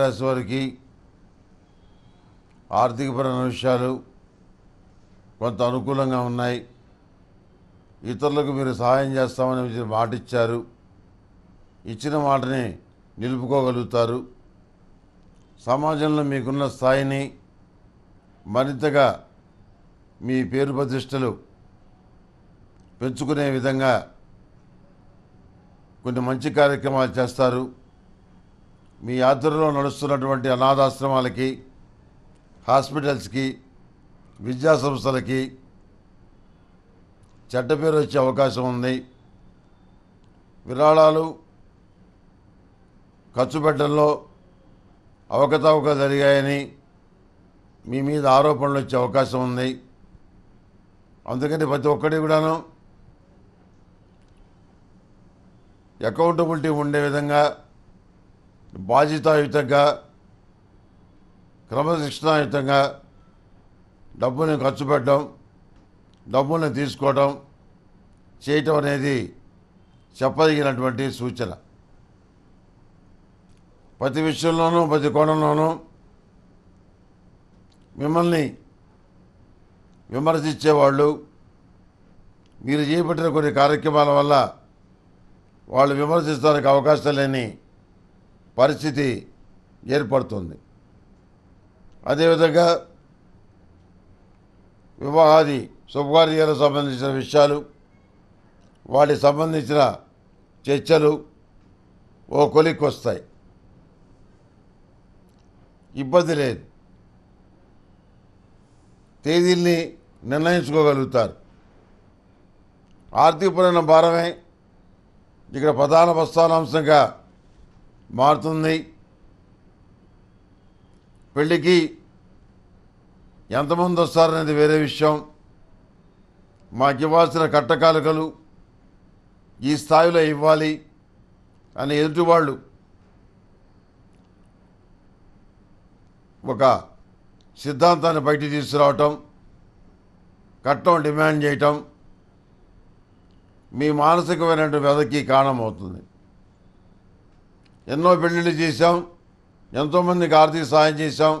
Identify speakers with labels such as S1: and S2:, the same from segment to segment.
S1: రాశి వారికి ఆర్థికపరమైన విషయాలు కొంత అనుకూలంగా ఉన్నాయి ఇతరులకు మీరు సహాయం చేస్తామని మీరు మాట ఇచ్చారు ఇచ్చిన మాటని నిలుపుకోగలుగుతారు సమాజంలో మీకున్న స్థాయిని మరింతగా మీ పేరు ప్రతిష్టలు పెంచుకునే విధంగా కొన్ని మంచి కార్యక్రమాలు చేస్తారు మీ ఆధ్వర్యంలో నడుస్తున్నటువంటి అనాథాశ్రమాలకి హాస్పిటల్స్కి విద్యా సంస్థలకి చెడ్డ పేరు వచ్చే అవకాశం ఉంది విరాళాలు ఖర్చు పెట్టడంలో అవకతవక జరిగాయని మీ మీద ఆరోపణలు వచ్చే అవకాశం ఉంది అందుకని ప్రతి ఒక్కటి కూడాను అకౌంటబిలిటీ ఉండే విధంగా బాధ్యతాయుతంగా క్రమశిక్షణాయుతంగా డబ్బుని ఖర్చు పెట్టడం డబ్బుల్ని తీసుకోవడం చేయటం అనేది చెప్పదగినటువంటి సూచన ప్రతి విషయంలోనూ ప్రతి కోణంలోనూ మిమ్మల్ని విమర్శించేవాళ్ళు మీరు చేపట్టిన కొన్ని కార్యక్రమాల వల్ల వాళ్ళు విమర్శించడానికి అవకాశం లేని పరిస్థితి ఏర్పడుతుంది అదేవిధంగా వివాహాది శుభకార్యాలకు సంబంధించిన విషయాలు వాటికి సంబంధించిన చర్చలు ఓ కొలిక్ వస్తాయి ఇబ్బంది లేదు తేదీల్ని నిర్ణయించుకోగలుగుతారు ఆర్థికపరమైన భారమే ఇక్కడ ప్రధాన ప్రస్థానాంశంగా మారుతుంది పెళ్ళికి ఎంతమంది వస్తారనేది వేరే విషయం మాకు ఇవ్వాల్సిన కట్టకాలుకలు ఈ స్థాయిలో ఇవ్వాలి అని ఎదుటివాళ్ళు ఒక సిద్ధాంతాన్ని బయటికి తీసుకురావటం కట్టం డిమాండ్ చేయటం మీ మానసికమైనటువంటి వ్యధకి కారణమవుతుంది ఎన్నో పెళ్ళిళ్ళు చేశాం ఎంతోమందికి ఆర్థిక సహాయం చేశాం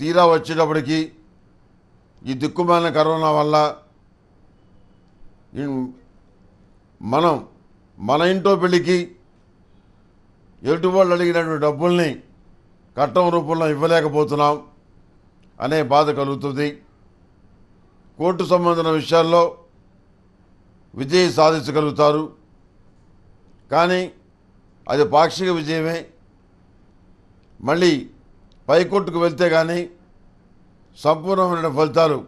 S1: తీరా వచ్చేటప్పటికి ఈ దిక్కుమాలిన కరోనా వల్ల మనం మన ఇంట్లో పెళ్ళికి వాళ్ళు అడిగినటువంటి డబ్బుల్ని కట్టం రూపంలో ఇవ్వలేకపోతున్నాం అనే బాధ కలుగుతుంది కోర్టు సంబంధించిన విషయాల్లో విజయం సాధించగలుగుతారు కానీ అది పాక్షిక విజయమే మళ్ళీ పైకోర్టుకు వెళ్తే కానీ సంపూర్ణమైన ఫలితాలు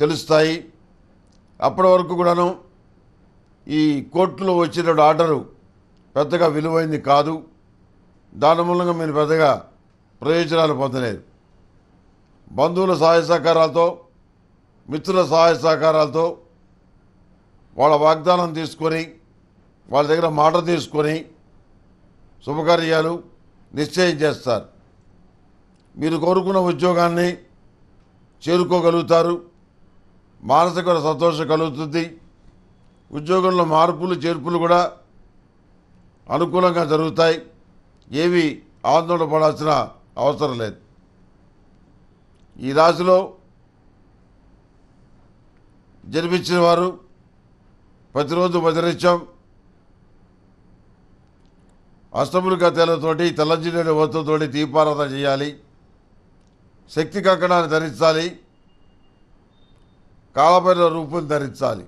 S1: తెలుస్తాయి అప్పటి వరకు కూడాను ఈ కోర్టులో వచ్చిన ఆర్డరు పెద్దగా విలువైంది కాదు దాని మూలంగా మీరు పెద్దగా ప్రయోజనాలు పొందలేరు బంధువుల సహాయ సహకారాలతో మిత్రుల సహాయ సహకారాలతో వాళ్ళ వాగ్దానం తీసుకొని వాళ్ళ దగ్గర మాట తీసుకొని శుభకార్యాలు నిశ్చయం చేస్తారు మీరు కోరుకున్న ఉద్యోగాన్ని చేరుకోగలుగుతారు మానసిక సంతోషం కలుగుతుంది ఉద్యోగంలో మార్పులు చేర్పులు కూడా అనుకూలంగా జరుగుతాయి ఏవి ఆందోళన పడాల్సిన అవసరం లేదు ఈ రాశిలో జన్మించిన వారు ప్రతిరోజు బదిరించాం అష్టములుగా తెల్లతోటి తెల్లంజిలేని వత్తుతోటి దీపారాధన చేయాలి శక్తి కంకణాన్ని ధరించాలి కాలపైన రూపం ధరించాలి